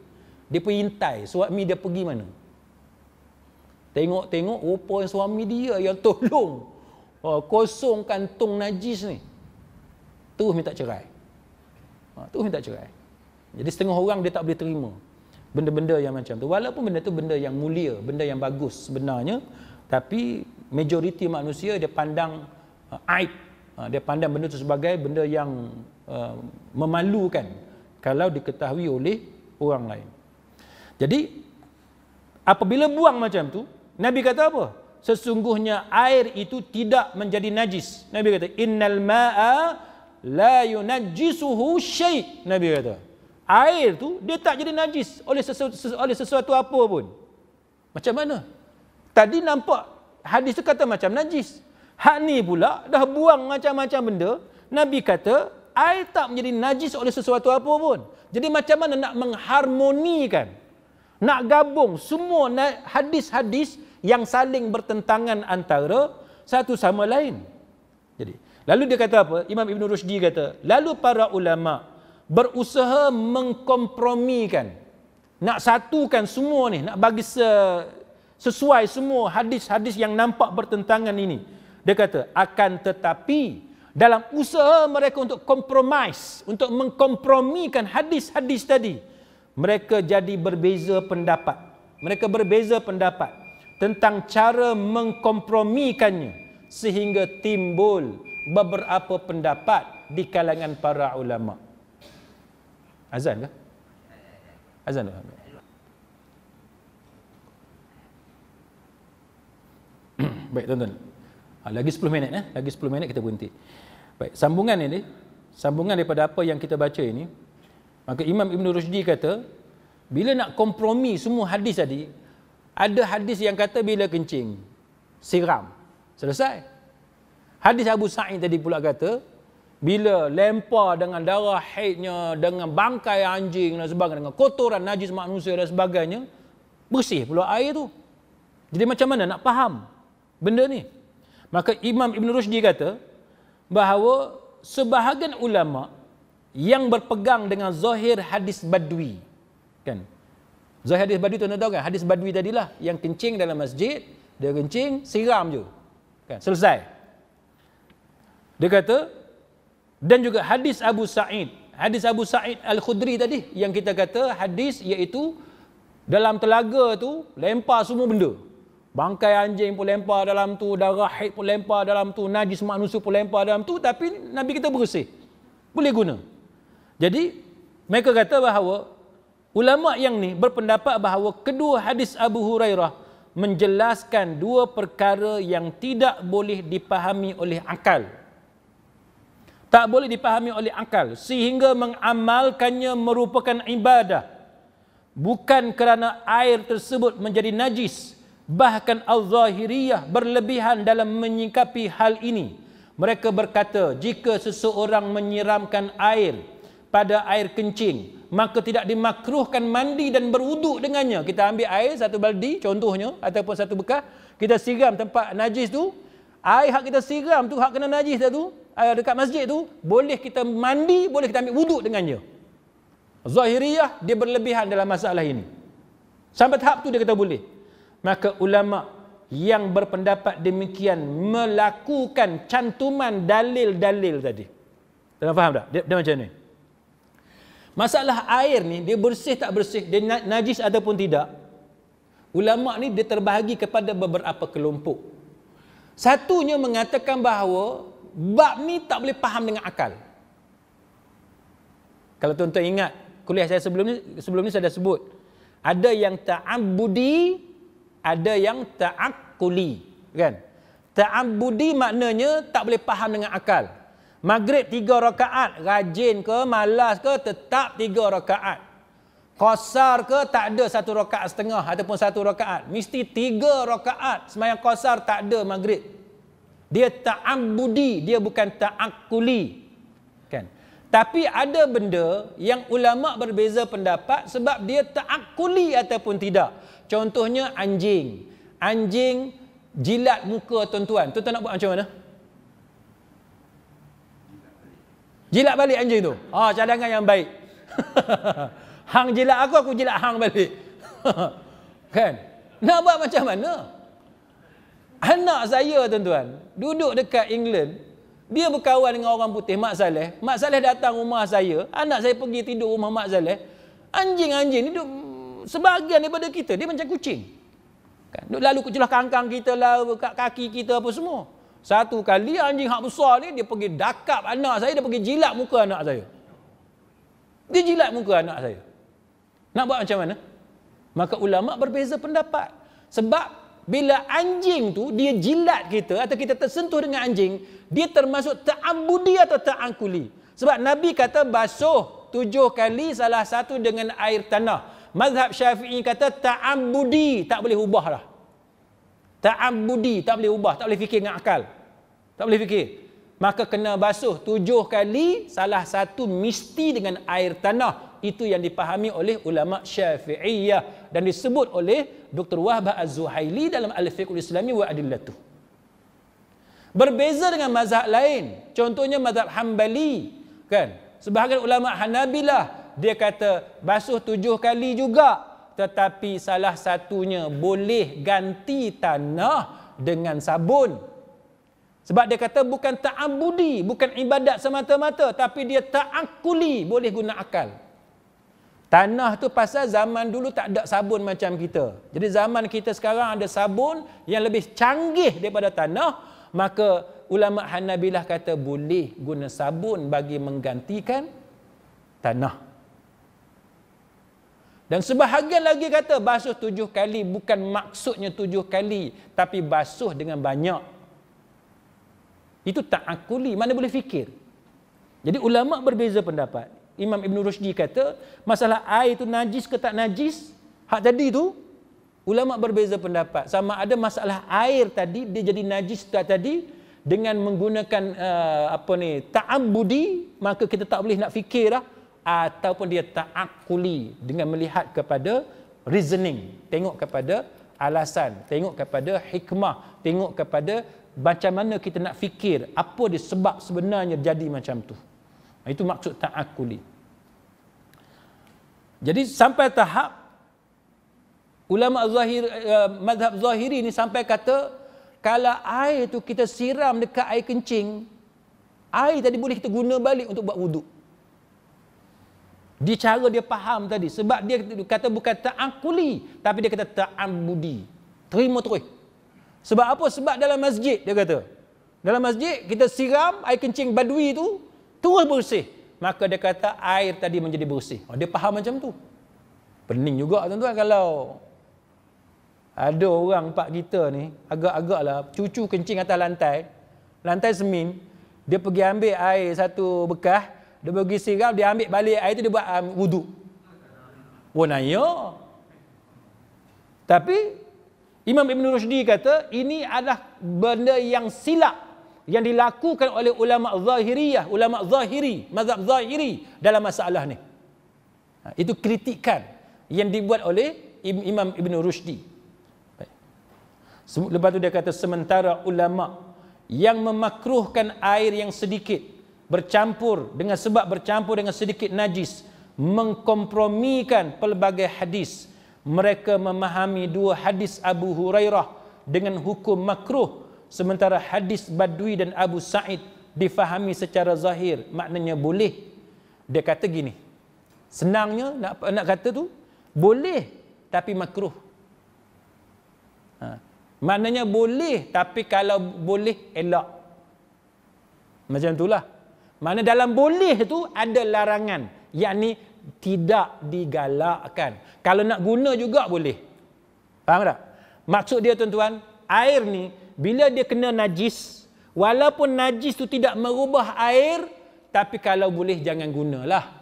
Dia pergi intai, suami dia pergi mana. Tengok-tengok, rupa yang suami dia yang tolong. Uh, kosongkan tong najis ni. Terus minta cerai. Uh, terus minta cerai. Jadi setengah orang dia tak boleh terima benda-benda yang macam tu walaupun benda tu benda yang mulia benda yang bagus sebenarnya tapi majoriti manusia dia pandang uh, aib uh, dia pandang benda tu sebagai benda yang uh, memalukan kalau diketahui oleh orang lain jadi apabila buang macam tu nabi kata apa sesungguhnya air itu tidak menjadi najis nabi kata innal ma'a la yunajjisuhu syai nabi kata air tu dia tak jadi najis oleh sesuatu, oleh sesuatu apa pun. Macam mana? Tadi nampak hadis tu kata macam najis. Hak ni pula dah buang macam-macam benda. Nabi kata air tak menjadi najis oleh sesuatu apa pun. Jadi macam mana nak mengharmonikan? Nak gabung semua hadis-hadis yang saling bertentangan antara satu sama lain. Jadi, lalu dia kata apa? Imam Ibn Rushdi kata, lalu para ulama' berusaha mengkompromikan nak satukan semua ni nak bagi sesuai semua hadis-hadis yang nampak bertentangan ini dia kata akan tetapi dalam usaha mereka untuk kompromis untuk mengkompromikan hadis-hadis tadi mereka jadi berbeza pendapat mereka berbeza pendapat tentang cara mengkompromikannya sehingga timbul beberapa pendapat di kalangan para ulama' Azan ke? Azan tu. Baik tuan-tuan. Ha, lagi 10 minit eh. Lagi 10 minit kita berhenti. Baik, sambungan ini, sambungan daripada apa yang kita baca ini, maka Imam Ibn Rushdi kata, bila nak kompromi semua hadis tadi, ada hadis yang kata bila kencing, siram. Selesai. Hadis Abu Sa'id tadi pula kata, bila lempar dengan darah haidnya, dengan bangkai anjing dan sebagainya, dengan kotoran najis manusia dan sebagainya, bersih pula air tu. Jadi macam mana nak faham benda ni? Maka Imam Ibn Rushdi kata bahawa sebahagian ulama yang berpegang dengan zahir hadis badwi. Kan? Zahir hadis badwi tu anda tahu kan? Hadis badwi tadilah yang kencing dalam masjid, dia kencing, siram je. Kan? Selesai. Dia kata, dan juga hadis Abu Sa'id hadis Abu Sa'id Al-Khudri tadi yang kita kata hadis iaitu dalam telaga tu lempar semua benda bangkai anjing pun lempar dalam tu darah haid pun lempar dalam tu najis manusia pun lempar dalam tu tapi Nabi kita bersih boleh guna jadi mereka kata bahawa ulama yang ni berpendapat bahawa kedua hadis Abu Hurairah menjelaskan dua perkara yang tidak boleh dipahami oleh akal tak boleh dipahami oleh akal sehingga mengamalkannya merupakan ibadah bukan kerana air tersebut menjadi najis bahkan al-zahiriyah berlebihan dalam menyikapi hal ini mereka berkata jika seseorang menyiramkan air pada air kencing maka tidak dimakruhkan mandi dan berwuduk dengannya kita ambil air satu baldi contohnya ataupun satu bekah kita siram tempat najis tu air hak kita siram tu hak kena najis tu uh, dekat masjid tu boleh kita mandi, boleh kita ambil wuduk dengannya. dia. Zahiriyah dia berlebihan dalam masalah ini. Sampai tahap tu dia kata boleh. Maka ulama yang berpendapat demikian melakukan cantuman dalil-dalil tadi. Tengah faham tak? Dia, dia macam ni. Masalah air ni dia bersih tak bersih, dia najis ataupun tidak. Ulama ni dia terbahagi kepada beberapa kelompok. Satunya mengatakan bahawa Bab ni tak boleh faham dengan akal. Kalau tuan-tuan ingat kuliah saya sebelum ni, sebelum ni saya dah sebut. Ada yang ta'abudi, ada yang ta'akuli. Kan? Ta'abudi maknanya tak boleh faham dengan akal. Maghrib tiga rakaat, rajin ke, malas ke, tetap tiga rakaat. Kosar ke, tak ada satu rakaat setengah ataupun satu rakaat. Mesti tiga rakaat, semayang kosar tak ada maghrib. Dia ta'abudi, dia bukan ta'akuli. Kan? Tapi ada benda yang ulama berbeza pendapat sebab dia ta'akuli ataupun tidak. Contohnya anjing. Anjing jilat muka tuan-tuan. Tuan-tuan nak buat macam mana? Jilat balik anjing tu. Ha, oh, cadangan yang baik. hang jilat aku, aku jilat hang balik. kan? Nak buat macam mana? Nak macam mana? Anak saya tuan-tuan Duduk dekat England Dia berkawan dengan orang putih Mak Saleh Mak Saleh datang rumah saya Anak saya pergi tidur rumah Mak Saleh Anjing-anjing ni duduk Sebahagian daripada kita Dia macam kucing kan? Lalu kecelah kangkang kita lalu Kat kaki kita apa semua Satu kali anjing hak besar ni Dia pergi dakap anak saya Dia pergi jilat muka anak saya Dia jilat muka anak saya Nak buat macam mana? Maka ulama berbeza pendapat sebab bila anjing tu dia jilat kita atau kita tersentuh dengan anjing, dia termasuk ta'abudi atau ta'angkuli. Sebab Nabi kata basuh tujuh kali salah satu dengan air tanah. Mazhab Syafi'i kata ta'abudi, tak boleh ubah lah. Ta'abudi, tak boleh ubah, tak boleh fikir dengan akal. Tak boleh fikir. Maka kena basuh tujuh kali salah satu mesti dengan air tanah itu yang dipahami oleh ulama Syafi'iyah dan disebut oleh Dr. Wahbah Az-Zuhaili dalam Al-Fiqhul Islami wa Adillatu. Berbeza dengan mazhab lain, contohnya mazhab Hambali, kan? Sebahagian ulama Hanabilah dia kata basuh tujuh kali juga tetapi salah satunya boleh ganti tanah dengan sabun. Sebab dia kata bukan ta'abudi, bukan ibadat semata-mata. Tapi dia ta'akuli, boleh guna akal. Tanah tu pasal zaman dulu tak ada sabun macam kita. Jadi zaman kita sekarang ada sabun yang lebih canggih daripada tanah. Maka ulama' Hanabilah kata boleh guna sabun bagi menggantikan tanah. Dan sebahagian lagi kata basuh tujuh kali bukan maksudnya tujuh kali. Tapi basuh dengan banyak. Itu tak akuli. Mana boleh fikir. Jadi ulama' berbeza pendapat. Imam Ibn Rushdi kata, masalah air itu najis ke tak najis, hak tadi itu, ulama berbeza pendapat. Sama ada masalah air tadi, dia jadi najis tak tadi, dengan menggunakan uh, apa ni ta'abudi, maka kita tak boleh nak fikir Ataupun dia ta'akuli dengan melihat kepada reasoning. Tengok kepada alasan. Tengok kepada hikmah. Tengok kepada macam mana kita nak fikir. Apa dia sebab sebenarnya jadi macam tu. Itu maksud ta'akuli. Jadi sampai tahap ulama zahir uh, eh, mazhab zahiri ni sampai kata kalau air tu kita siram dekat air kencing, air tadi boleh kita guna balik untuk buat wuduk. Di cara dia faham tadi sebab dia kata bukan ta'akuli tapi dia kata ta'ambudi. Terima terus. Sebab apa? Sebab dalam masjid dia kata. Dalam masjid kita siram air kencing badui tu terus bersih maka dia kata air tadi menjadi bersih. Oh, dia faham macam tu. Pening juga tuan-tuan kalau ada orang pak kita ni agak-agaklah cucu kencing atas lantai, lantai semin, dia pergi ambil air satu bekas, dia pergi siram, dia ambil balik air tu dia buat um, wuduk. Oh, naya. Tapi Imam Ibn Rushdi kata ini adalah benda yang silap yang dilakukan oleh ulama zahiriyah, ulama zahiri, mazhab zahiri dalam masalah ni. Ha, itu kritikan yang dibuat oleh Imam Ibn Rushdi. Lepas tu dia kata, sementara ulama yang memakruhkan air yang sedikit bercampur dengan sebab bercampur dengan sedikit najis mengkompromikan pelbagai hadis mereka memahami dua hadis Abu Hurairah dengan hukum makruh Sementara hadis Badui dan Abu Sa'id difahami secara zahir, maknanya boleh. Dia kata gini. Senangnya nak nak kata tu boleh tapi makruh. Ha. Maknanya boleh tapi kalau boleh elak. Macam itulah. Mana dalam boleh tu ada larangan, yakni tidak digalakkan. Kalau nak guna juga boleh. Faham tak? Maksud dia tuan-tuan, air ni bila dia kena najis walaupun najis tu tidak merubah air tapi kalau boleh jangan gunalah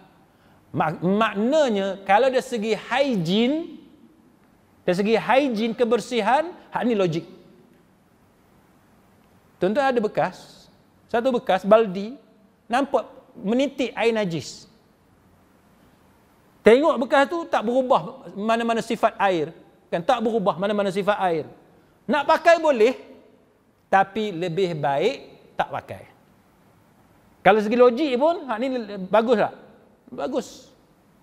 maknanya kalau dari segi hygiene dari segi hygiene kebersihan hak ni logik tentu ada bekas satu bekas baldi nampak menitik air najis tengok bekas tu tak berubah mana-mana sifat air kan tak berubah mana-mana sifat air nak pakai boleh tapi lebih baik tak pakai. Kalau segi logik pun, hak ni bagus tak? Bagus.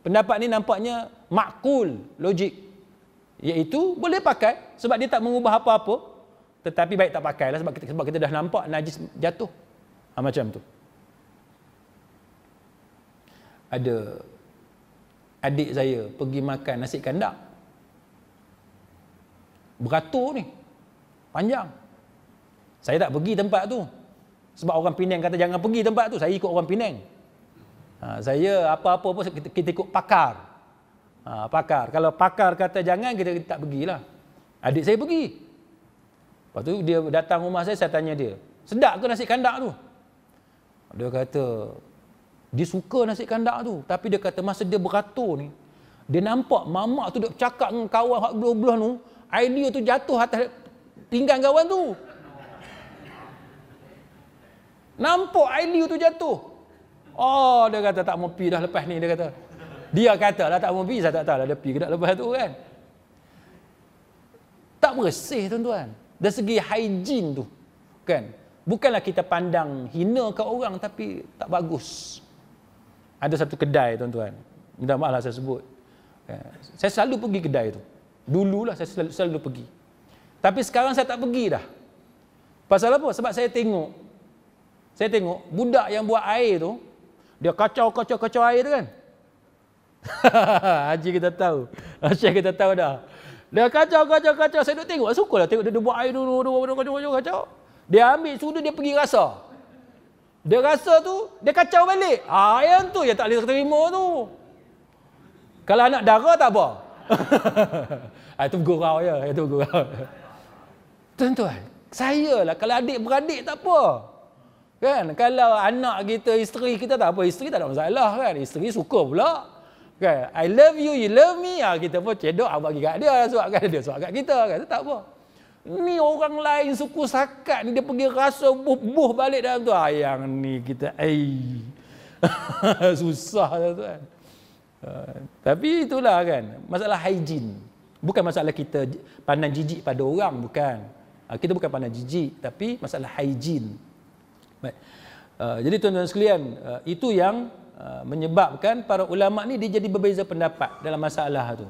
Pendapat ni nampaknya makul logik. Iaitu boleh pakai sebab dia tak mengubah apa-apa. Tetapi baik tak pakai lah sebab kita, sebab kita dah nampak najis jatuh. Ha, macam tu. Ada adik saya pergi makan nasi kandang. Beratur ni. Panjang. Saya tak pergi tempat tu. Sebab orang Penang kata jangan pergi tempat tu. Saya ikut orang Penang. Ha, saya apa-apa pun kita, kita ikut pakar. Ha, pakar. Kalau pakar kata jangan, kita, kita tak pergilah. Adik saya pergi. Lepas tu dia datang rumah saya, saya tanya dia. Sedap ke nasi kandak tu? Dia kata, dia suka nasi kandak tu. Tapi dia kata masa dia beratur ni, dia nampak mamak tu duk cakap dengan kawan hak belah-belah tu, idea tu jatuh atas tinggal kawan tu. Nampak Ailiu tu jatuh. Oh, dia kata tak mau pergi dah lepas ni, dia kata. Dia kata lah tak mau pergi, saya tak tahu lah dia pergi ke lepas tu kan. Tak bersih tuan-tuan. Dari segi hygiene tu. Kan? Bukanlah kita pandang hina ke orang tapi tak bagus. Ada satu kedai tuan-tuan. Minta maaf lah saya sebut. Eh, saya selalu pergi kedai tu. Dululah saya selalu, selalu pergi. Tapi sekarang saya tak pergi dah. Pasal apa? Sebab saya tengok saya tengok budak yang buat air tu dia kacau kacau kacau air tu kan. Haji kita tahu. Haji kita tahu dah. Dia kacau kacau kacau saya duk tengok sukalah tengok dia, dia buat air dulu dulu dulu kacau kacau. Dia ambil sudu dia pergi rasa. Dia rasa tu dia kacau balik. Ah yang tu yang tak boleh terima tu. Kalau anak darah tak apa. ah itu gurau ya, itu gurau. Tentulah, saya lah kalau adik beradik tak apa. Kan? Kalau anak kita, isteri kita tak apa. Isteri tak ada masalah kan. Isteri suka pula. Kan? I love you, you love me. Ha, kita pun cedok apa bagi kat dia. Sebab kan dia sebab kat kita. Kan? tak apa. Ni orang lain suku sakat ni. Dia pergi rasa buh-buh balik dalam tu. Ayang ni kita. Ay. Susah lah tu kan. Uh, tapi itulah kan. Masalah hygiene. Bukan masalah kita pandang jijik pada orang. Bukan. Uh, kita bukan pandang jijik. Tapi masalah hygiene. Baik. Uh, jadi tuan-tuan sekalian, uh, itu yang uh, menyebabkan para ulama ni dia jadi berbeza pendapat dalam masalah tu.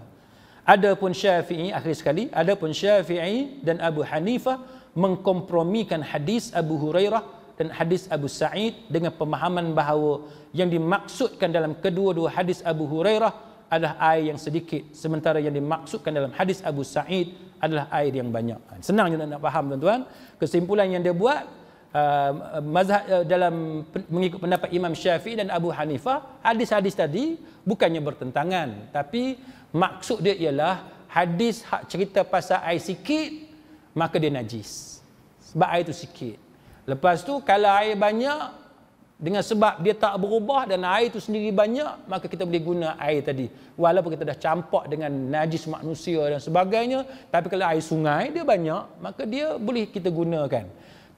Adapun Syafi'i akhir sekali, adapun Syafi'i dan Abu Hanifah mengkompromikan hadis Abu Hurairah dan hadis Abu Sa'id dengan pemahaman bahawa yang dimaksudkan dalam kedua-dua hadis Abu Hurairah adalah air yang sedikit sementara yang dimaksudkan dalam hadis Abu Sa'id adalah air yang banyak. Senang je nak faham tuan-tuan. Kesimpulan yang dia buat uh, mazhab uh, dalam pen, mengikut pendapat Imam Syafi'i dan Abu Hanifah, hadis-hadis tadi bukannya bertentangan, tapi maksud dia ialah hadis hak cerita pasal air sikit maka dia najis. Sebab air itu sikit. Lepas tu kalau air banyak dengan sebab dia tak berubah dan air itu sendiri banyak maka kita boleh guna air tadi walaupun kita dah campak dengan najis manusia dan sebagainya tapi kalau air sungai dia banyak maka dia boleh kita gunakan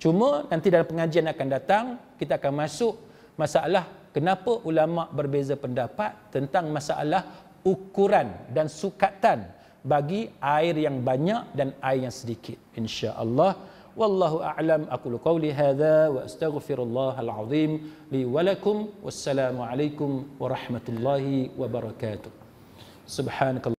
Cuma nanti dalam pengajian akan datang, kita akan masuk masalah kenapa ulama berbeza pendapat tentang masalah ukuran dan sukatan bagi air yang banyak dan air yang sedikit. Insya-Allah Wallahu a'lam aqulu qawli hadha wa astaghfirullah al-azim li wa lakum wassalamu alaikum wa rahmatullahi wa